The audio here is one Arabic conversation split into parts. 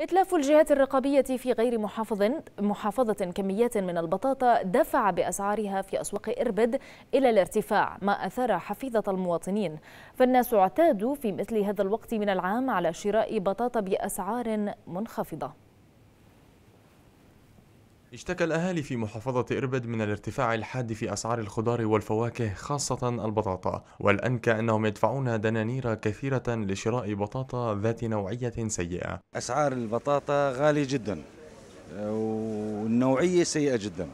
إتلاف الجهات الرقابية في غير محافظ محافظة كميات من البطاطا دفع بأسعارها في أسواق إربد إلى الارتفاع ما أثار حفيظة المواطنين فالناس اعتادوا في مثل هذا الوقت من العام على شراء بطاطا بأسعار منخفضة اشتكى الأهالي في محافظة إربد من الارتفاع الحاد في أسعار الخضار والفواكه خاصة البطاطا والأنكى أنهم يدفعون دنانير كثيرة لشراء بطاطا ذات نوعية سيئة أسعار البطاطا غالية جدا والنوعية سيئة جدا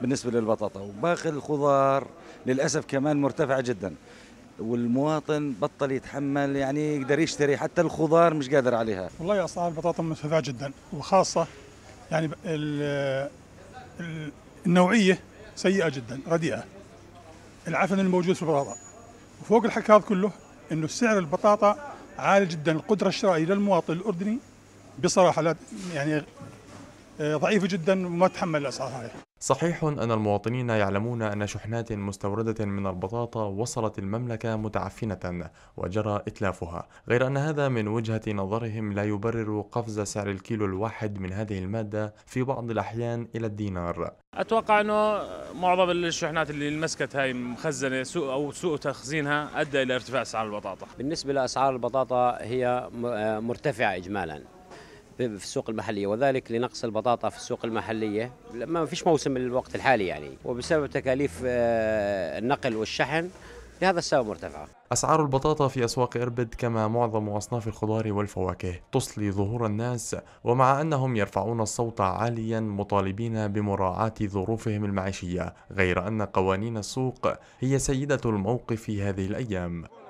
بالنسبة للبطاطا وباقي الخضار للأسف كمان مرتفعة جدا والمواطن بطل يتحمل يعني يقدر يشتري حتى الخضار مش قادر عليها والله أسعار البطاطا مرتفعة جدا وخاصة يعني النوعيه سيئه جدا رديئه العفن الموجود في البطاطا وفوق الحكي هذا كله انه سعر البطاطا عالي جدا القدره الشرائيه للمواطن الاردني بصراحه يعني آه، ضعيفه جدا وما تحمل الاسعار هاي صحيح أن المواطنين يعلمون أن شحنات مستوردة من البطاطا وصلت المملكة متعفنة وجرى إتلافها، غير أن هذا من وجهة نظرهم لا يبرر قفز سعر الكيلو الواحد من هذه المادة في بعض الأحيان إلى الدينار. أتوقع أنه معظم الشحنات اللي مسكت هاي مخزنة سوء أو سوء تخزينها أدى إلى ارتفاع أسعار البطاطا. بالنسبة لأسعار البطاطا هي مرتفعة إجمالاً. في السوق المحلية وذلك لنقص البطاطا في السوق المحلية ما فيش موسم الوقت الحالي يعني وبسبب تكاليف آه، النقل والشحن لهذا السبب مرتفعة أسعار البطاطا في أسواق إربد كما معظم أصناف الخضار والفواكه تصلي ظهور الناس ومع أنهم يرفعون الصوت عاليا مطالبين بمراعاة ظروفهم المعيشية غير أن قوانين السوق هي سيدة الموقف هذه الأيام